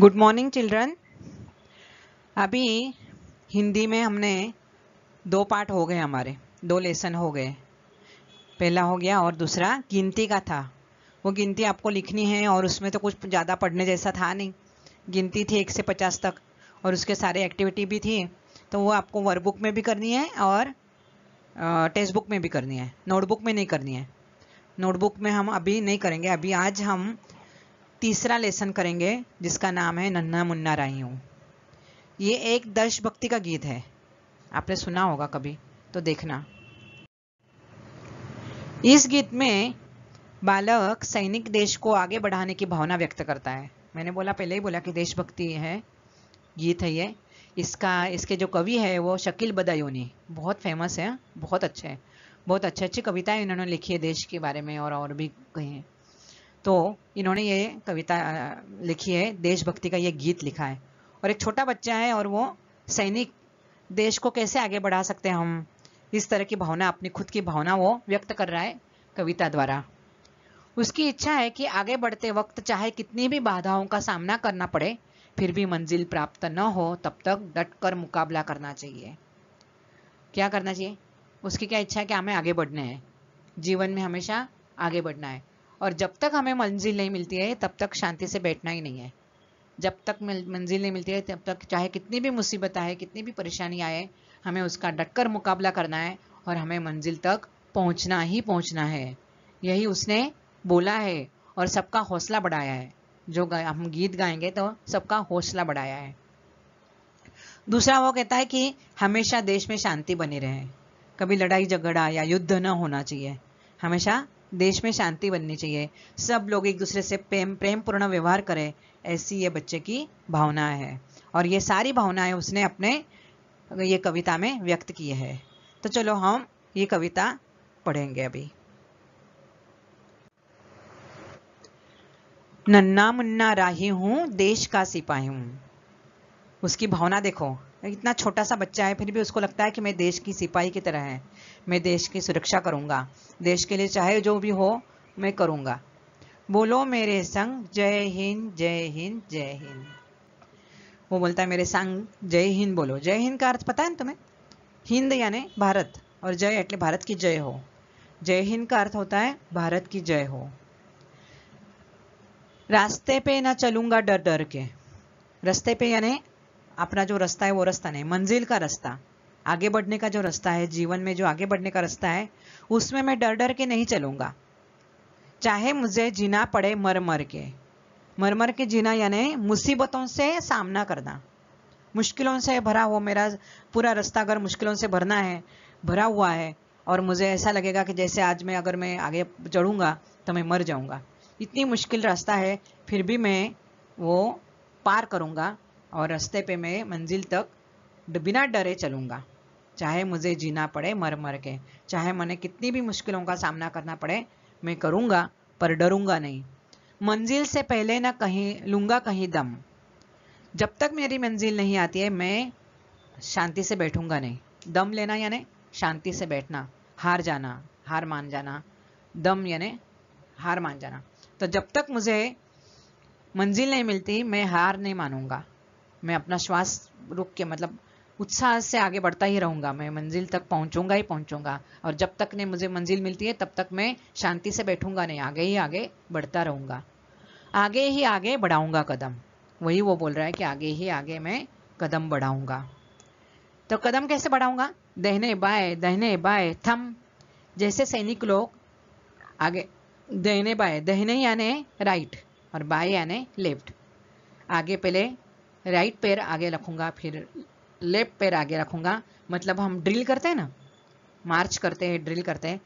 good morning children अभी हिंदी में हमने दो पार्ट हो गए हमारे दो लेसन हो गए पहला हो गया और दूसरा गिनती का था वो गिनती आपको लिखनी है और उसमें तो कुछ ज़्यादा पढ़ने जैसा था नहीं गिनती थी एक से पचास तक और उसके सारे एक्टिविटी भी थी तो वो आपको वर्कबुक में भी करनी है और टेक्स्ट बुक में भी करनी है नोटबुक में नहीं करनी है नोटबुक में हम अभी नहीं करेंगे अभी आज हम तीसरा लेसन करेंगे जिसका नाम है नन्ना मुन्ना राई हूँ ये एक भक्ति का गीत है आपने सुना होगा कभी तो देखना इस गीत में बालक सैनिक देश को आगे बढ़ाने की भावना व्यक्त करता है मैंने बोला पहले ही बोला कि देशभक्ति है गीत है ये इसका इसके जो कवि है वो शकील बदायूनी बहुत फेमस है बहुत अच्छे हैं बहुत अच्छी अच्छी कविताएं इन्होंने लिखी है देश के बारे में और और भी कही हैं तो इन्होंने ये कविता लिखी है देशभक्ति का ये गीत लिखा है और एक छोटा बच्चा है और वो सैनिक देश को कैसे आगे बढ़ा सकते हैं हम इस तरह की भावना अपनी खुद की भावना वो व्यक्त कर रहा है कविता द्वारा उसकी इच्छा है कि आगे बढ़ते वक्त चाहे कितनी भी बाधाओं का सामना करना पड़े फिर भी मंजिल प्राप्त न हो तब तक डट कर मुकाबला करना चाहिए क्या करना चाहिए उसकी क्या इच्छा है कि हमें आगे बढ़ना है जीवन में हमेशा आगे बढ़ना है और जब तक हमें मंजिल नहीं मिलती है तब तक शांति से बैठना ही नहीं है जब तक मंजिल नहीं मिलती है तब तक चाहे कितनी भी मुसीबत आए कितनी भी परेशानी आए हमें उसका डटकर मुकाबला करना है और हमें मंजिल तक पहुंचना ही पहुंचना है यही उसने बोला है और सबका हौसला बढ़ाया है जो हम गीत गाएंगे तो सबका हौसला बढ़ाया है दूसरा वो कहता है कि हमेशा देश में शांति बनी रहे कभी लड़ाई झगड़ा या युद्ध न होना चाहिए हमेशा देश में शांति बननी चाहिए सब लोग एक दूसरे से प्रेम प्रेम पूर्ण व्यवहार करें ऐसी ये बच्चे की भावना है और ये सारी भावनाएं उसने अपने ये कविता में व्यक्त की है तो चलो हम ये कविता पढ़ेंगे अभी नन्ना मुन्ना राही हूँ देश का सिपाही हूँ उसकी भावना देखो इतना छोटा सा बच्चा है फिर भी उसको लगता है कि मैं देश की सिपाही की तरह है मैं देश की सुरक्षा करूंगा देश के लिए चाहे जो भी हो मैं करूंगा बोलो मेरे संग जय हिंद जय हिंद जय हिंद वो बोलता है मेरे संग जय हिंद बोलो जय हिंद का अर्थ पता है ना तुम्हें हिंद यानी भारत और जय एटले भारत की जय हो जय हिंद का अर्थ होता है भारत की जय हो रास्ते पे ना चलूंगा डर डर के रास्ते पे यानी अपना जो रास्ता है वो रास्ता नहीं मंजिल का रास्ता आगे बढ़ने का जो रास्ता है जीवन में जो आगे बढ़ने का रास्ता है उसमें मैं डर डर के नहीं चलूंगा चाहे मुझे जीना पड़े मर मर के मर मर के जीना यानी मुसीबतों से सामना करना मुश्किलों से भरा हो मेरा पूरा रास्ता अगर मुश्किलों से भरना है भरा हुआ है और मुझे ऐसा लगेगा कि जैसे आज मैं अगर मैं आगे चढ़ूँगा तो मैं मर जाऊंगा इतनी मुश्किल रास्ता है फिर भी मैं वो पार करूँगा और रास्ते पे मैं मंजिल तक बिना डरे चलूंगा चाहे मुझे जीना पड़े मर मर के चाहे मैंने कितनी भी मुश्किलों का सामना करना पड़े मैं करूँगा पर डरूंगा नहीं मंजिल से पहले ना कहीं लूंगा कहीं दम जब तक मेरी मंजिल नहीं आती है मैं शांति से बैठूँगा नहीं दम लेना यानी शांति से बैठना हार जाना हार मान जाना दम यानी हार मान जाना तो जब तक मुझे मंजिल नहीं मिलती मैं हार नहीं मानूंगा मैं अपना श्वास रुक के मतलब उत्साह से आगे बढ़ता ही रहूंगा मैं मंजिल तक पहुंचूंगा ही पहुंचूंगा और जब तक ने मुझे मंजिल मिलती है तब तक मैं शांति से बैठूंगा नहीं आगे ही आगे बढ़ता रहूंगा आगे ही आगे बढ़ाऊंगा कदम वही वो बोल रहा है कि आगे ही आगे मैं कदम बढ़ाऊंगा तो कदम कैसे बढ़ाऊंगा दहने बाय दहने बाय थम जैसे सैनिक लोग आगे दहने बाय दहने यानी राइट और बाय यानी लेफ्ट आगे पहले राइट पैर आगे रखूँगा फिर लेफ्ट पैर आगे रखूँगा मतलब हम ड्रिल करते हैं ना मार्च करते हैं ड्रिल करते हैं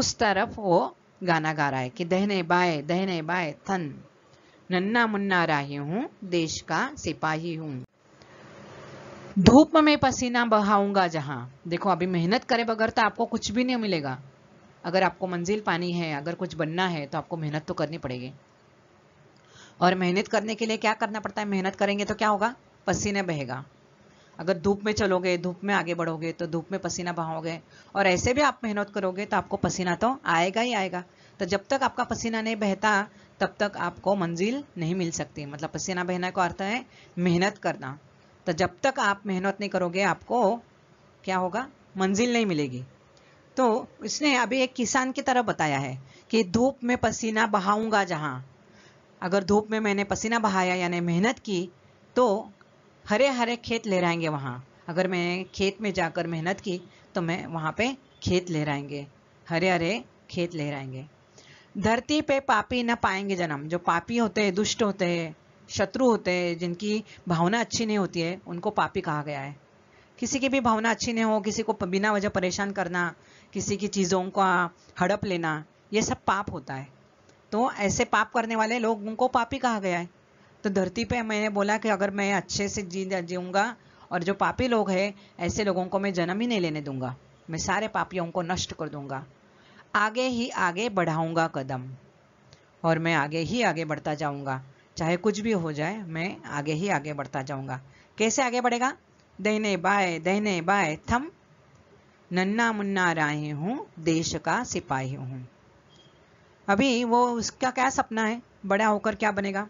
उस तरफ वो गाना गा रहा है कि दहने बाय दहने बाय थन नन्ना मुन्ना राही हूँ देश का सिपाही हूँ धूप में पसीना बहाऊंगा जहाँ देखो अभी मेहनत करे बगैर तो आपको कुछ भी नहीं मिलेगा अगर आपको मंजिल पानी है अगर कुछ बनना है तो आपको मेहनत तो करनी पड़ेगी और मेहनत करने के लिए क्या करना पड़ता है मेहनत करेंगे तो क्या होगा पसीने बहेगा अगर धूप में चलोगे धूप में आगे बढ़ोगे तो धूप में पसीना बहाओगे और ऐसे भी आप मेहनत करोगे तो आपको पसीना तो आएगा ही आएगा तो जब तक आपका पसीना नहीं बहता तब तक आपको मंजिल नहीं मिल सकती मतलब पसीना बहना का अर्थ है मेहनत करना तो जब तक आप मेहनत नहीं करोगे आपको क्या होगा मंजिल नहीं मिलेगी तो इसने अभी एक किसान की तरह बताया है कि धूप में पसीना बहाऊंगा जहां अगर धूप में मैंने पसीना बहाया यानी मेहनत की तो हरे हरे खेत ले लहराएंगे वहाँ अगर मैंने खेत में जाकर मेहनत की तो मैं वहाँ पे खेत ले रहेंगे हरे हरे खेत ले रहेंगे धरती पे पापी न पाएंगे जन्म जो पापी होते हैं दुष्ट होते हैं शत्रु होते हैं जिनकी भावना अच्छी नहीं होती है उनको पापी कहा गया है किसी की भी भावना अच्छी नहीं हो किसी को बिना वजह परेशान करना किसी की चीज़ों का हड़प लेना ये सब पाप होता है तो ऐसे पाप करने वाले लोग उनको पापी कहा गया है तो धरती पे मैंने बोला कि अगर मैं अच्छे से जी जीऊँगा और जो पापी लोग हैं ऐसे लोगों को मैं जन्म ही नहीं लेने दूंगा मैं सारे पापियों को नष्ट कर दूंगा आगे ही आगे बढ़ाऊंगा कदम और मैं आगे ही आगे बढ़ता जाऊंगा चाहे कुछ भी हो जाए मैं आगे ही आगे बढ़ता जाऊंगा कैसे आगे बढ़ेगा दहने बाय दहने बाय थम नन्ना मुन्ना राही हूँ देश का सिपाही हूँ अभी वो उसका क्या सपना है बड़ा होकर क्या बनेगा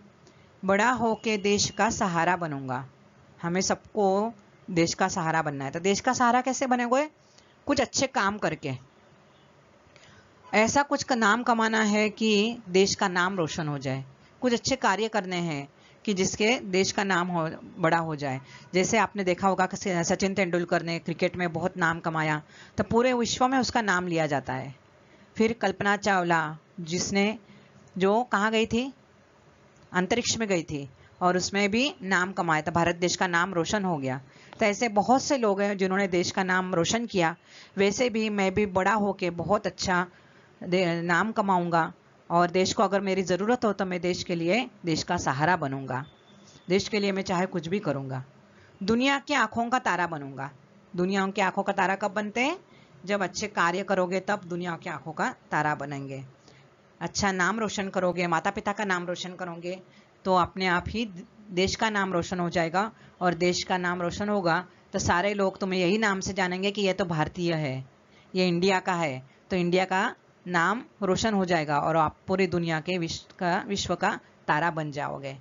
बड़ा होके देश का सहारा बनूंगा हमें सबको देश का सहारा बनना है तो देश का सहारा कैसे हुए कुछ अच्छे काम करके ऐसा कुछ का नाम कमाना है कि देश का नाम रोशन हो जाए कुछ अच्छे कार्य करने हैं कि जिसके देश का नाम हो बड़ा हो जाए जैसे आपने देखा होगा कि सचिन तेंदुलकर ने क्रिकेट में बहुत नाम कमाया तो पूरे विश्व में उसका नाम लिया जाता है फिर कल्पना चावला जिसने जो कहाँ गई थी अंतरिक्ष में गई थी और उसमें भी नाम कमाया था भारत देश का नाम रोशन हो गया तो ऐसे बहुत से लोग हैं जिन्होंने देश का नाम रोशन किया वैसे भी मैं भी बड़ा होके बहुत अच्छा नाम कमाऊंगा और देश को अगर मेरी ज़रूरत हो तो मैं देश के लिए देश का सहारा बनूंगा देश के लिए मैं चाहे कुछ भी करूंगा दुनिया की आँखों का तारा बनूंगा दुनिया की आँखों का तारा कब बनते हैं जब अच्छे कार्य करोगे तब दुनिया की आंखों का तारा बनेंगे अच्छा नाम रोशन करोगे माता पिता का नाम रोशन करोगे तो अपने आप ही देश का नाम रोशन हो जाएगा और देश का नाम रोशन होगा तो सारे लोग तुम्हें यही नाम से जानेंगे कि यह तो भारतीय है ये इंडिया का है तो इंडिया का नाम रोशन हो जाएगा और आप पूरी दुनिया के विश्व का विश्व का तारा बन जाओगे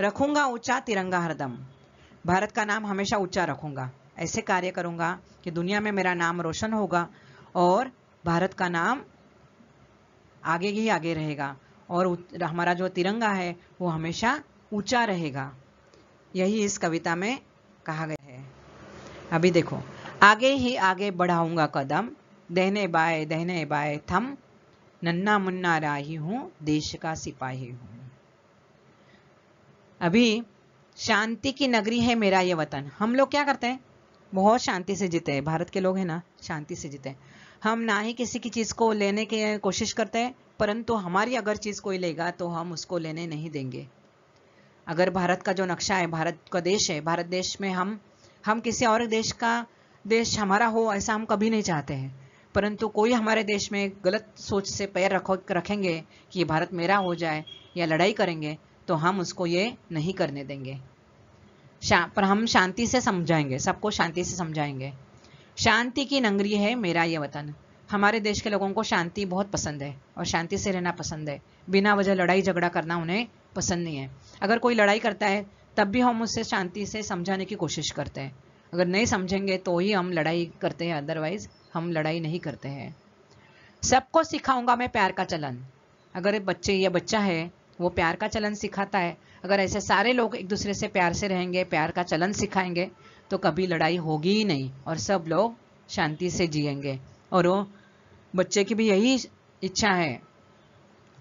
रखूंगा ऊँचा तिरंगा हरदम भारत का नाम हमेशा ऊँचा रखूँगा ऐसे कार्य करूंगा कि दुनिया में मेरा नाम रोशन होगा और भारत का नाम आगे ही आगे रहेगा और हमारा जो तिरंगा है वो हमेशा ऊंचा रहेगा यही इस कविता में कहा गया है अभी देखो आगे ही आगे बढ़ाऊंगा कदम दहने बाय दहने बाय थम नन्ना मुन्ना राही हूँ देश का सिपाही हूँ अभी शांति की नगरी है मेरा ये वतन हम लोग क्या करते हैं बहुत शांति से जीते हैं भारत के लोग हैं ना शांति से जीते हैं हम ना ही किसी की चीज़ को लेने की कोशिश करते हैं परंतु हमारी अगर चीज़ कोई लेगा तो हम उसको लेने नहीं देंगे अगर भारत का जो नक्शा है भारत का देश है भारत देश में हम हम किसी और देश का देश हमारा हो ऐसा हम कभी नहीं चाहते हैं परंतु कोई हमारे देश में गलत सोच से पैर रखो रखेंगे कि भारत मेरा हो जाए या लड़ाई करेंगे तो हम उसको ये नहीं करने देंगे पर हम शांति से समझाएंगे सबको शांति से समझाएंगे शांति की नगरी है मेरा ये वतन हमारे देश के लोगों को शांति बहुत पसंद है और शांति से रहना पसंद है बिना वजह लड़ाई झगड़ा करना उन्हें पसंद नहीं है अगर कोई लड़ाई करता है तब भी हम उससे शांति से समझाने की कोशिश करते हैं अगर नहीं समझेंगे तो ही हम लड़ाई करते हैं अदरवाइज हम लड़ाई नहीं करते हैं सबको सिखाऊंगा मैं प्यार का चलन अगर बच्चे या बच्चा है वो प्यार का चलन सिखाता है अगर ऐसे सारे लोग एक दूसरे से प्यार से रहेंगे प्यार का चलन सिखाएंगे तो कभी लड़ाई होगी ही नहीं और सब लोग शांति से जिएंगे और वो बच्चे की भी यही इच्छा है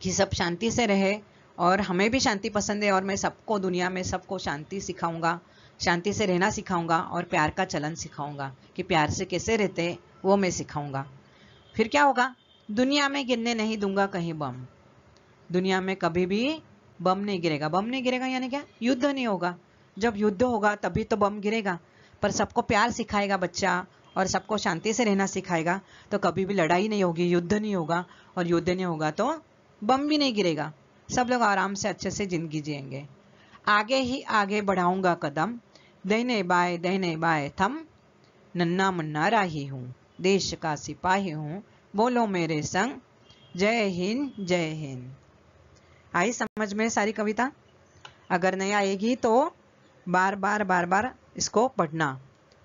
कि सब शांति से रहे और हमें भी शांति पसंद है और मैं सबको दुनिया में सबको शांति सिखाऊंगा शांति से रहना सिखाऊंगा और प्यार का चलन सिखाऊंगा कि प्यार से कैसे रहते वो मैं सिखाऊंगा फिर क्या होगा दुनिया में गिरने नहीं दूंगा कहीं बम दुनिया में कभी भी बम नहीं गिरेगा बम नहीं गिरेगा यानी क्या युद्ध नहीं होगा जब युद्ध होगा तभी तो बम गिरेगा पर सबको प्यार सिखाएगा बच्चा और सबको शांति से रहना सिखाएगा तो कभी भी लड़ाई नहीं होगी युद्ध नहीं होगा और युद्ध नहीं होगा तो बम भी नहीं गिरेगा सब लोग आराम से अच्छे से जिंदगी जिएंगे आगे ही आगे बढ़ाऊंगा कदम दहने बाय दहने बाय थम नन्ना मन्ना राही हूँ देश का सिपाही हूँ बोलो मेरे संग जय हिंद जय हिंद आई समझ में सारी कविता अगर नहीं आएगी तो बार बार बार बार इसको पढ़ना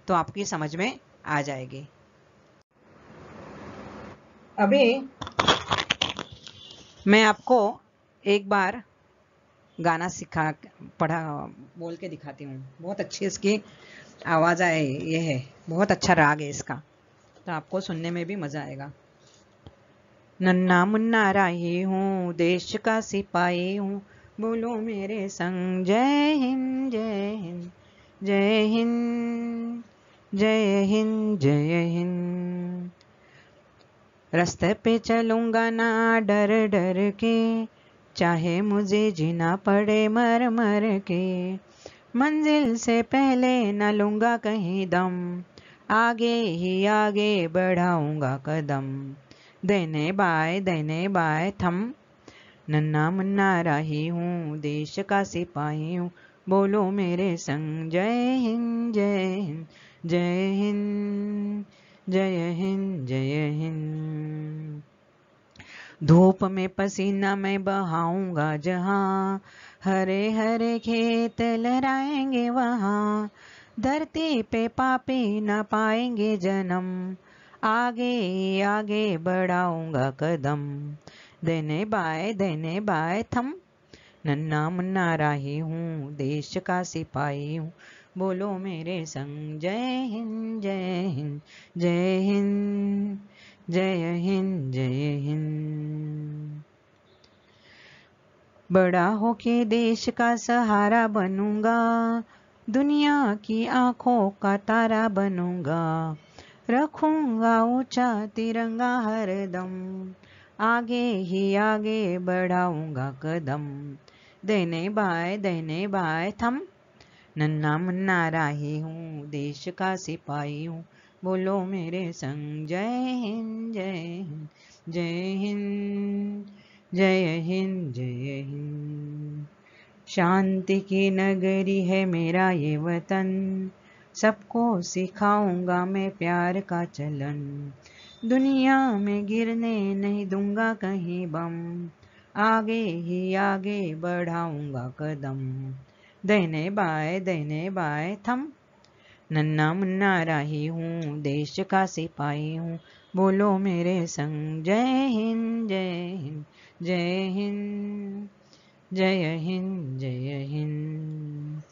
तो आपकी समझ में आ जाएगी अभी मैं आपको एक बार गाना सिखा पढ़ा बोल के दिखाती हूँ बहुत अच्छी इसकी आवाज़ आए ये है बहुत अच्छा राग है इसका तो आपको सुनने में भी मज़ा आएगा नन्ना मुन्ना राही हूँ देश का सिपाही हूँ बोलो मेरे संग जय हिंद जय हिंद जय हिंद जय हिंद जय हिंद रास्ते पे चलूंगा ना डर डर के चाहे मुझे जीना पड़े मर मर के मंजिल से पहले न लूंगा कहीं दम आगे ही आगे बढ़ाऊंगा कदम देने बाय देने बाय थम नन्ना मुन्ना राही हूँ देश का सिपाही हूँ बोलो मेरे संग जय हिंद जय हिंद जय हिंद जय हिंद जय हिंद धूप में पसीना मैं बहाऊंगा जहाँ हरे हरे खेत लहराएंगे वहाँ धरती पे पापी न पाएंगे जन्म आगे आगे बढ़ाऊंगा कदम देने बाय देने बाय थम नन्ना मुन्ना राही हूँ देश का सिपाही हूँ बोलो मेरे संग जय हिंद जय हिंद जय हिंद जय हिंद जय हिंद बड़ा होके देश का सहारा बनूंगा दुनिया की आंखों का तारा बनूंगा रखूंगा ऊंचा तिरंगा हरदम आगे ही आगे बढ़ाऊंगा कदम देने बाय देने बाय थम नन्ना मुन्ना राही हूँ देश का सिपाही हूँ बोलो मेरे संग जय हिंद जय हिंद जय हिंद जय हिंद जय हिंद शांति की नगरी है मेरा ये वतन सबको सिखाऊंगा मैं प्यार का चलन दुनिया में गिरने नहीं दूंगा कहीं बम आगे ही आगे बढ़ाऊंगा कदम दहने बाय दहने बाय थम नन्ना मुन्ना राही हूँ देश का सिपाही हूँ बोलो मेरे संग जय हिंद जय हिंद जय हिंद जय हिंद जय हिंद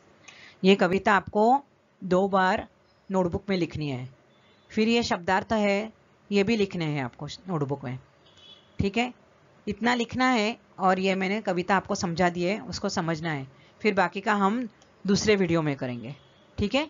ये कविता आपको दो बार नोटबुक में लिखनी है फिर ये शब्दार्थ है ये भी लिखने हैं आपको नोटबुक में ठीक है इतना लिखना है और ये मैंने कविता आपको समझा दी है उसको समझना है फिर बाकी का हम दूसरे वीडियो में करेंगे ठीक है